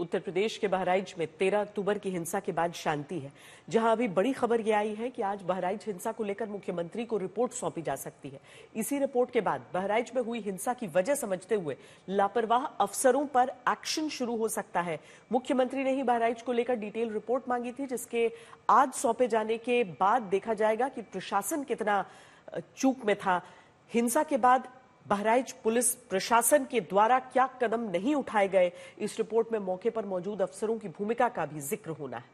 उत्तर प्रदेश के बहराइच में 13 अक्टूबर की हिंसा के बाद शांति है जहां अभी बड़ी खबर यह आई है कि आज बहराइच हिंसा को लेकर मुख्यमंत्री को रिपोर्ट सौंपी जा सकती है इसी रिपोर्ट के बाद बहराइच में हुई हिंसा की वजह समझते हुए लापरवाह अफसरों पर एक्शन शुरू हो सकता है मुख्यमंत्री ने ही बहराइच को लेकर डिटेल रिपोर्ट मांगी थी जिसके आज सौंपे जाने के बाद देखा जाएगा कि प्रशासन कितना चूक में था हिंसा के बाद बहराइच पुलिस प्रशासन के द्वारा क्या कदम नहीं उठाए गए इस रिपोर्ट में मौके पर मौजूद अफसरों की भूमिका का भी जिक्र होना है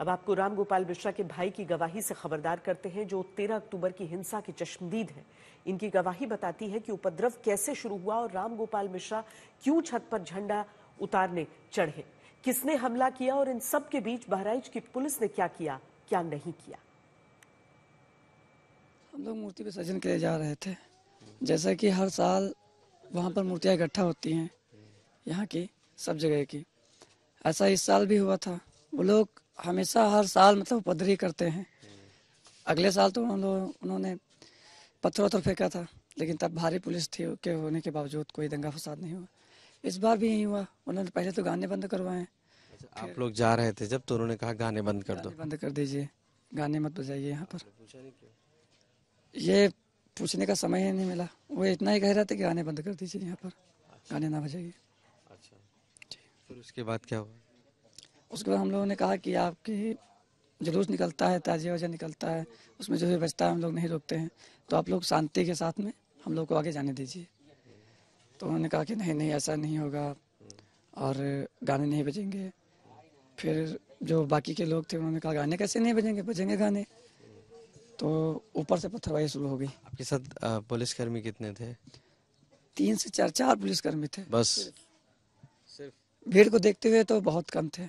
अब आपको राम गोपाल मिश्रा के भाई की गवाही से खबरदार करते हैं जो 13 अक्टूबर की हिंसा के चश्मदीद हैं इनकी गवाही बताती है कि उपद्रव कैसे शुरू हुआ और राम गोपाल मिश्रा क्यों छत पर झंडा उतारने चढ़े किसने हमला किया और इन सब के बीच बहराइच की पुलिस ने क्या किया क्या नहीं किया हम लोग मूर्ति विसर्जन के लिए जा रहे थे जैसा कि हर साल वहाँ पर मूर्तियाँ इकट्ठा होती हैं यहाँ की सब जगह की ऐसा इस साल भी हुआ था वो लोग हमेशा हर साल मतलब पदरी करते हैं अगले साल तो उन उन्होंने पत्थर वत्थर तो फेंका था लेकिन तब भारी पुलिस थी के होने के बावजूद कोई दंगा फसाद नहीं हुआ इस बार भी यही हुआ उन्होंने पहले तो गाने बंद करवाए अच्छा, आप लोग जा रहे थे जब तो उन्होंने कहा गाने बंद कर दो बंद कर दीजिए गाने मत बजाइए यहाँ पर ये पूछने का समय ही नहीं मिला वो इतना ही कह रहा था कि गाने बंद कर दीजिए यहाँ पर अच्छा। गाने ना बजाइए अच्छा फिर उसके बाद क्या हुआ उसके बाद हम लोगों ने कहा कि आपके जुलूस निकलता है ताजिया वजह निकलता है उसमें जो भी बचता है हम लोग नहीं रोकते हैं तो आप लोग शांति के साथ में हम लोग को आगे जाने दीजिए तो उन्होंने कहा कि नहीं नहीं ऐसा नहीं होगा और गाने नहीं बजेंगे फिर जो बाकी के लोग थे उन्होंने कहा गाने कैसे नहीं बजेंगे बजेंगे गाने तो ऊपर से पत्थरबाजी शुरू हो गई आपके साथ पुलिसकर्मी कितने थे तीन से चार चार पुलिसकर्मी थे बस सिर्फ भीड़ को देखते हुए तो बहुत कम थे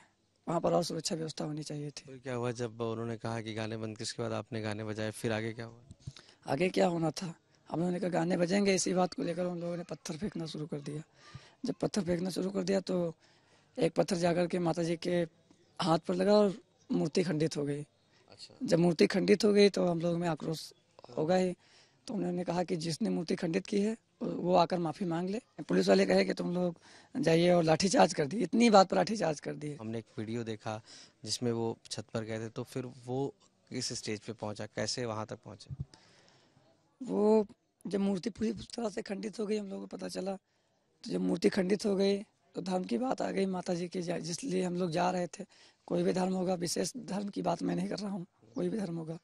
वहाँ पर और सुरक्षा व्यवस्था होनी चाहिए थी क्या हुआ जब उन्होंने कहा कि गाने बंद किसके बाद आपने गाने बजाए फिर आगे क्या हुआ आगे क्या होना था हम लोगों ने कहा गाने बजेंगे इसी बात को लेकर उन लोगों ने पत्थर फेंकना शुरू कर दिया जब पत्थर फेंकना शुरू कर दिया तो एक पत्थर जाकर के माता जी के हाथ पर लगा और मूर्ति खंडित हो गई अच्छा। जब मूर्ति खंडित हो गई तो हम लोगों में आक्रोश होगा ही तो उन्होंने कहा कि जिसने मूर्ति खंडित की है वो आकर माफी मांग ले पुलिस वाले कहे कि तुम लोग जाइए और लाठीचार्ज कर दी इतनी बात पर लाठीचार्ज कर दी हमने एक वीडियो देखा जिसमें वो छत पर गए थे तो फिर वो किस स्टेज पे पहुंचा कैसे वहां तक पहुंचे वो जब मूर्ति पूरी तरह से खंडित हो गई हम लोगों को पता चला तो जब मूर्ति खंडित हो गई तो धर्म की बात आ गई माता जी की जाए जिसलिए हम लोग जा रहे थे कोई भी धर्म होगा विशेष धर्म की बात मैं नहीं कर रहा हूँ कोई भी धर्म होगा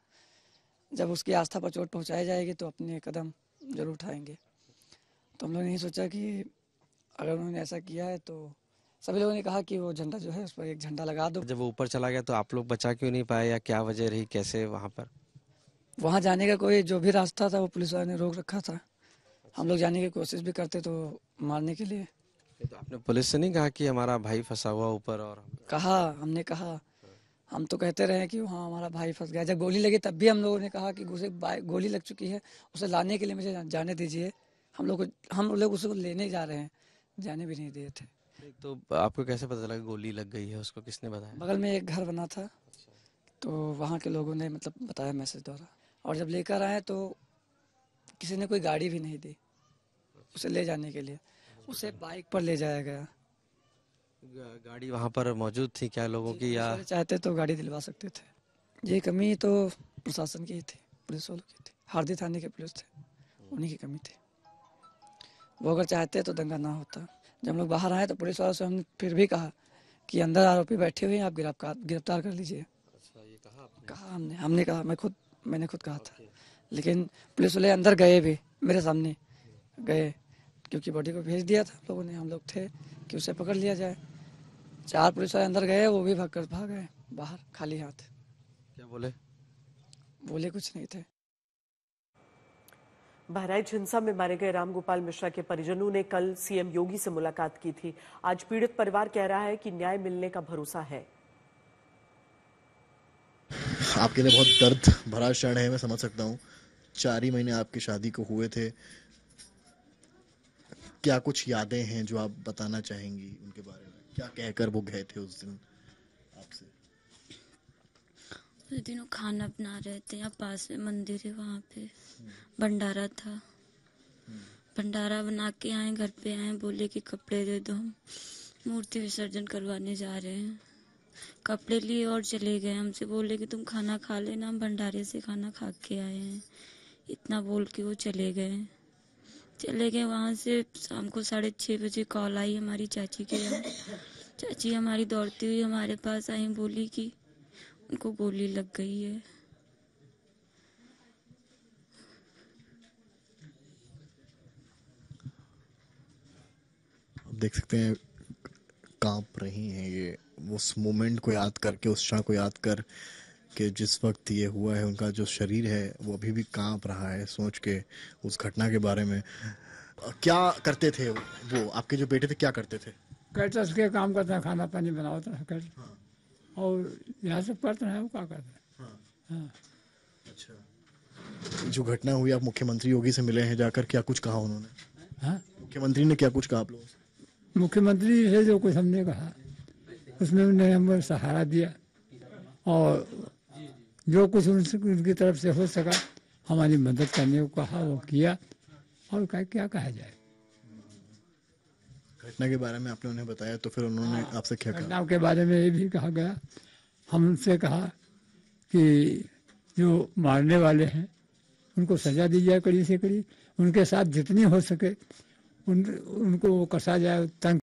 जब उसकी आस्था पर चोट पहुँचाई जाएगी तो अपने कदम जरूर उठाएंगे तो हम लोग ने सोचा कि अगर उन्होंने ऐसा किया है तो सभी लोगों ने कहा कि वो झंडा जो है उस पर एक झंडा लगा दो जब वो ऊपर चला गया तो आप लोग बचा क्यों नहीं पाए या क्या वजह रही कैसे वहाँ पर वहाँ जाने का कोई जो भी रास्ता था वो पुलिस वाले ने रोक रखा था हम लोग जाने की कोशिश भी करते तो मारने के लिए तो आपने पुलिस से नहीं कहा कि हमारा भाई फंसा हुआ ऊपर और कहा हमने कहा हम तो कहते रहे कि वहाँ हमारा भाई फंस गया जब गोली लगी तब भी हम लोगों ने कहा कि उसे गोली लग चुकी है उसे लाने के लिए मुझे जाने दीजिए हम लोग हम लोग उसे लेने जा रहे हैं जाने भी नहीं दिए थे तो आपको कैसे पता चला गोली लग गई है उसको किसने बताया बगल में एक घर बना था तो वहाँ के लोगों ने मतलब बताया मैसेज द्वारा और जब लेकर आए तो किसी ने कोई गाड़ी भी नहीं दी उसे ले जाने के लिए उसे बाइक पर ले जाया गया गाड़ी वहाँ पर मौजूद थी क्या लोगों की या चाहते तो गाड़ी दिलवा सकते थे ये कमी तो प्रशासन की ही थी पुलिस वालों की थी हार्दी थाने के पुलिस थे उन्हीं की कमी थी वो अगर चाहते तो दंगा ना होता जब हम लोग बाहर आए तो पुलिस वालों से हमने फिर भी कहा कि अंदर आरोपी बैठे हुए हैं आप गिरफ्तार गिरफ्तार कर लीजिए अच्छा, कहा हमने हमने कहा मैं खुद मैंने खुद कहा था लेकिन पुलिस वाले अंदर गए भी मेरे सामने गए क्योंकि बॉडी को भेज दिया था लोगों ने हम लोग थे कि उसे पकड़ लिया जाए चार पुलिस वाले अंदर गए वो भी भाग कर भाग गए बाहर खाली हाथ क्या बोले बोले कुछ नहीं थे बहराइच हिंसा में मारे गए रामगोपाल मिश्रा के परिजनों ने कल सीएम योगी से मुलाकात की थी आज पीड़ित परिवार कह रहा है कि न्याय मिलने का भरोसा है आपके लिए बहुत दर्द भरा क्षण है मैं समझ सकता हूँ चार ही महीने आपकी शादी को हुए थे क्या कुछ यादें हैं जो आप बताना चाहेंगी उनके बारे में क्या कहकर वो गए थे उस दिन आपसे उस दिन वो खाना बना रहे थे यहाँ पास में मंदिर है वहाँ पे भंडारा था भंडारा बना के आए घर पे आए बोले कि कपड़े दे दो हम मूर्ति विसर्जन करवाने जा रहे हैं कपड़े लिए और चले गए हमसे बोले कि तुम खाना खा लेना हम भंडारे से खाना खा के आए हैं इतना बोल के वो चले गए चले गए वहाँ से शाम को साढ़े छः बजे कॉल आई हमारी चाची के यहाँ चाची हमारी दौड़ती हुई हमारे पास आई बोली कि उनको गोली लग गई है देख सकते हैं कांप रही हैं ये उस मोमेंट को याद करके उस क्षण को याद कर कि जिस वक्त ये हुआ है उनका जो शरीर है वो अभी भी कांप रहा है सोच के उस घटना के बारे में क्या करते थे वो आपके जो बेटे थे क्या करते थे कैटर्स के काम करते हैं खाना पानी बनाओ तो कैटर हाँ। और यहाँ से करते हैं वो क्या करते हैं हाँ। हाँ। अच्छा जो घटना हुई आप मुख्यमंत्री योगी से मिले हैं जाकर क्या कुछ कहा उन्होंने हाँ? मुख्यमंत्री ने क्या कुछ कहा आप लोगों से मुख्यमंत्री से जो कुछ हमने कहा उसने हमें सहारा दिया और जो कुछ उनकी तरफ से हो सका हमारी मदद करने को कहा वो किया और कहा क्या कहा जाए घटना के बारे में आपने उन्हें बताया तो फिर उन्होंने हाँ। आपसे क्या घटना के बारे में ये भी कहा गया हम उनसे कहा कि जो मारने वाले हैं उनको सजा दी जाए कड़ी से कड़ी उनके साथ जितनी हो सके उन उनको वो कसा जाए तंग